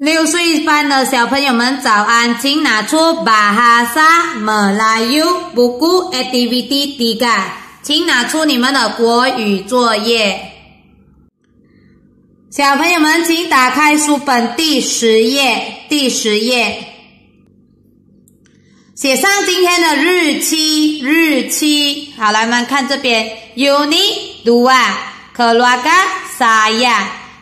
六岁半的小朋友们，早安！请拿出 Bahasa Melayu buku aktiviti 第一，请拿出你们的国语作业。小朋友们，请打开书本第十页，第十页，写上今天的日期。日期，好，来我们看这边，Unit dua keluarga saya。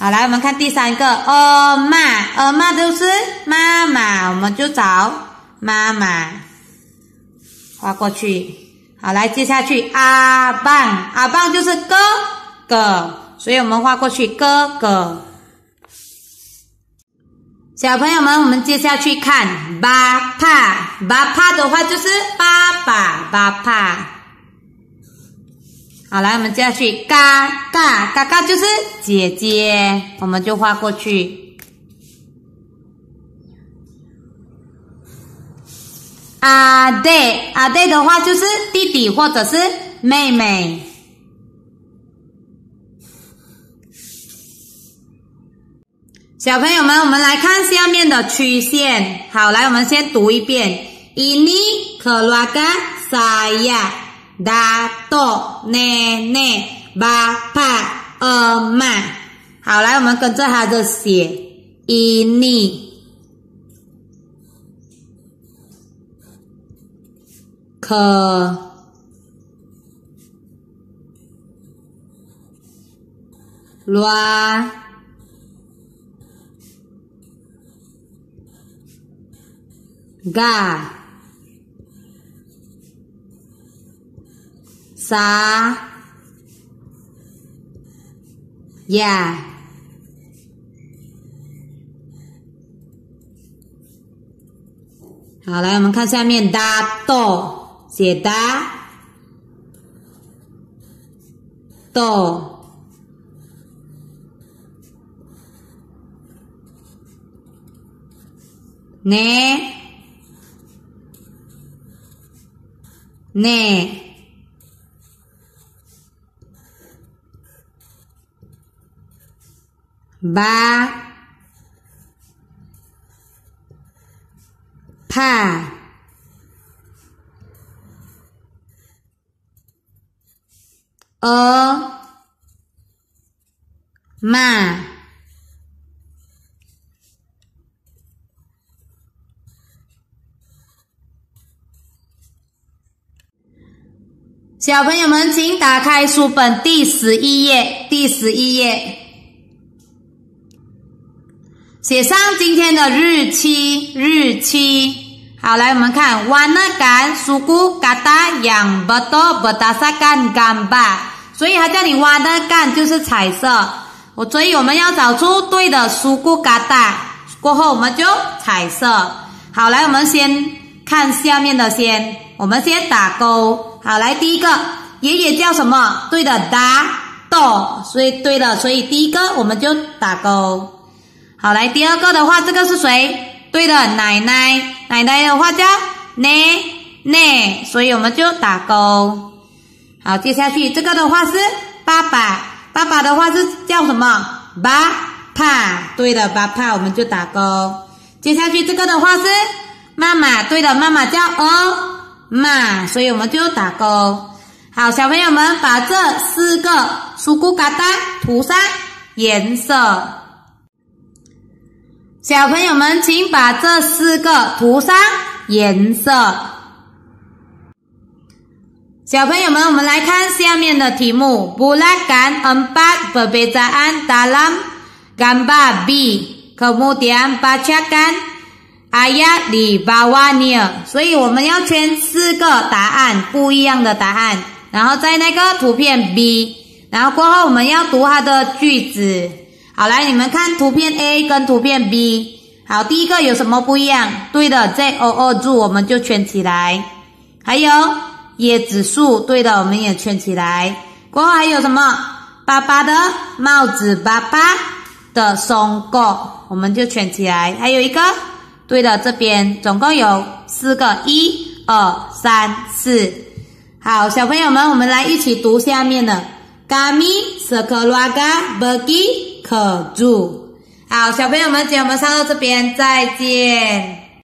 好，来我们看第三个，妈妈，妈妈就是妈妈，我们就找妈妈，画过去。好，来接下去，阿棒，阿棒就是哥哥，所以我们画过去哥哥。小朋友们，我们接下去看爸爸，爸爸的话就是爸爸，爸爸。好，来，我们接下去，嘎嘎嘎嘎就是姐姐，我们就画过去。阿弟，阿弟的话就是弟弟或者是妹妹。小朋友们，我们来看下面的曲线。好，来，我们先读一遍，Ini keluarga saya。大朵奶奶，爸爸妈妈，好来，我们跟着他的写，一、二、三、四、五、六、七。沙，呀，好，来，我们看下面的“豆”写的“豆”，呢，呢。巴、怕呃曼，小朋友们，请打开书本第十一页。第十一页。写上今天的日期，日期。好，来我们看，弯的杆，苏古嘎达，养不多不打撒干干吧。所以它叫你弯的杆就是彩色。我所以我们要找出对的苏古嘎达，过后我们就彩色。好，来我们先看下面的先，我们先打勾。好，来第一个爷爷叫什么？对的，达多。所以对的，所以第一个我们就打勾。好，来第二个的话，这个是谁？对的，奶奶，奶奶的话叫奶奶，所以我们就打勾。好，接下去这个的话是爸爸，爸爸的话是叫什么？爸爸，对的，爸爸，我们就打勾。接下去这个的话是妈妈，对的，妈妈叫妈妈，所以我们就打勾。好，小朋友们把这四个舒姑嘎哒涂上颜色。小朋友们，请把这四个涂上颜色。小朋友们，我们来看下面的题目：Pilihkan empat perbezaan dalam gambar B, kemudian bacakan ayat di bawahnya。所以我们要圈四个答案不一样的答案，然后在那个图片 B，然后过后我们要读它的句子。好，来你们看图片 A 跟图片 B，好，第一个有什么不一样？对的，z O O 柱我们就圈起来，还有椰子树，对的我们也圈起来。过后还有什么？爸爸的帽子，爸爸的松果，我们就圈起来。还有一个，对的，这边总共有四个，一二三四。好，小朋友们，我们来一起读下面的 k a m i Sekuraga b u g i 可住，好，小朋友们，今天我们上到这边，再见。